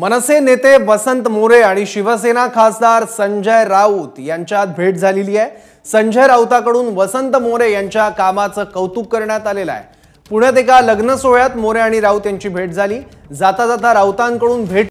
मनसे नेते वसंत मोरे आणि शिवसेना खासदार संजय राऊत यांच्यात भेट झालेली आहे संजय राऊताकडून वसंत मोरे यांच्या कामाचं कौतुक करण्यात आलेलं आहे पुण्यात एका लग्न सोहळ्यात मोरे आणि राऊत यांची भेट झाली जाता जाता राऊतांकडून भेट